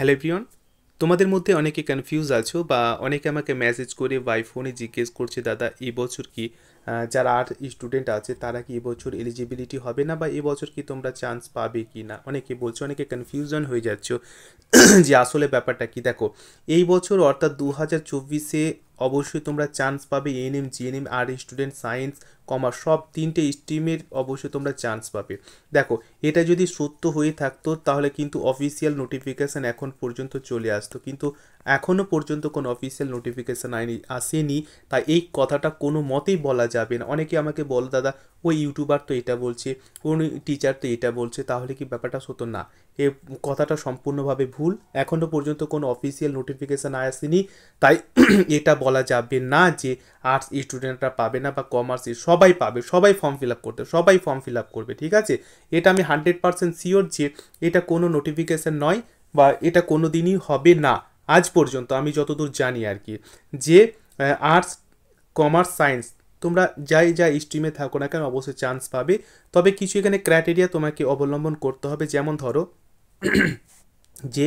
hello প্রিয়ন তোমাদের মধ্যে অনেকে কনফিউজ আছো বা অনেকে আমাকে মেসেজ করে বাই ফোনে জিজ্ঞেস করছে দাদা এবছর কি যারা আর্ট স্টুডেন্ট আছে তারা কি এবছর এলিজিবিলিটি হবে না বা এবছর কি তোমরা চান্স পাবে কি না অনেকে বলছো অনেকে কনফিউশন হয়ে যাচ্ছ যে আসলে ব্যাপারটা কি দেখো এই বছর অর্থাৎ দু হাজার চব্বিশে অবশ্যই তোমরা চান্স পাবে এএনএম জিএনএম আর স্টুডেন্ট সায়েন্স কমার্স সব তিনটে স্ট্রিমের অবশ্যই তোমরা চান্স পাবে দেখো এটা যদি সত্য হয়ে থাকতো তাহলে কিন্তু অফিসিয়াল নোটিফিকেশান এখন পর্যন্ত চলে আসতো কিন্তু এখনও পর্যন্ত কোনো অফিসিয়াল নোটিফিকেশান আইনি আসেনি তাই এই কথাটা কোনো মতেই বলা যাবে না অনেকে আমাকে বল দাদা ওই ইউটিউবার তো এটা বলছে কোন টিচার তো এটা বলছে তাহলে কি ব্যাপারটা সত্য না এ কথাটা সম্পূর্ণভাবে ভুল এখনও পর্যন্ত কোনো অফিসিয়াল নোটিফিকেশান আসেনি তাই এটা বলা যাবে না যে আর্টস স্টুডেন্টরা পাবে না বা কমার্সে সবাই পাবে সবাই ফর্ম ফিল আপ করতে সবাই ফর্ম ফিল আপ করবে ঠিক আছে এটা আমি হান্ড্রেড পারসেন্ট শিওর যে এটা কোনো নোটিফিকেশান নয় বা এটা কোনো দিনই হবে না আজ পর্যন্ত আমি যতদূর জানি আর কি যে আর্টস কমার্স সায়েন্স তোমরা যাই যা স্ট্রিমে থাকো না কেন অবশ্যই চান্স পাবে তবে কিছু এখানে ক্রাইটেরিয়া তোমাকে অবলম্বন করতে হবে যেমন ধরো যে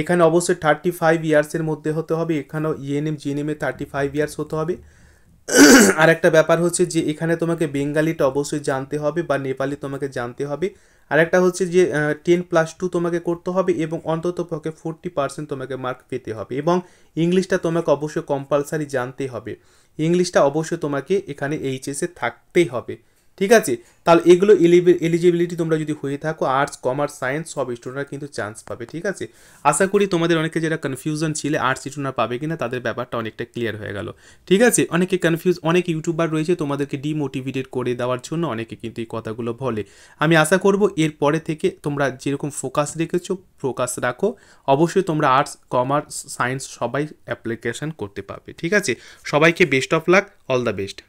এখানে অবশ্যই থার্টি ফাইভ ইয়ার্সের মধ্যে হতে হবে এখানেও ইএনএম জিএনএমে থার্টি ফাইভ ইয়ার্স হতে হবে আর একটা ব্যাপার হচ্ছে যে এখানে তোমাকে বেঙ্গালিটা অবশ্যই জানতে হবে বা নেপালি তোমাকে জানতে হবে আরেকটা হচ্ছে যে টেন প্লাস টু তোমাকে করতে হবে এবং অন্তত পক্ষে ফোরটি পার্সেন্ট তোমাকে মার্ক পেতে হবে এবং ইংলিশটা তোমাকে অবশ্যই কম্পালসারি জানতে হবে ইংলিশটা অবশ্যই তোমাকে এখানে এইচএসে থাকতেই হবে ঠিক আছে তাহলে এগুলো এলিজিবিলিটি তোমরা যদি হয়ে থাকো আর্টস কমার্স সায়েন্স সব স্টুডেন্টরা কিন্তু চান্স পাবে ঠিক আছে আশা করি তোমাদের অনেকে যেটা কনফিউশন ছিল আর্টস স্টুডেন্টরা পাবে কিনা তাদের ব্যাপারটা অনেকটা ক্লিয়ার হয়ে গেল ঠিক আছে অনেকে কনফিউজ অনেক ইউটিউবার রয়েছে তোমাদেরকে ডিমোটিভেটেড করে দেওয়ার জন্য অনেকে কিন্তু এই কথাগুলো বলে আমি আশা করব এর পরে থেকে তোমরা যেরকম ফোকাস রেখেছো ফোকাস রাখো অবশ্যই তোমরা আর্টস কমার্স সায়েন্স সবাই অ্যাপ্লিকেশান করতে পারবে ঠিক আছে সবাইকে best of luck all the best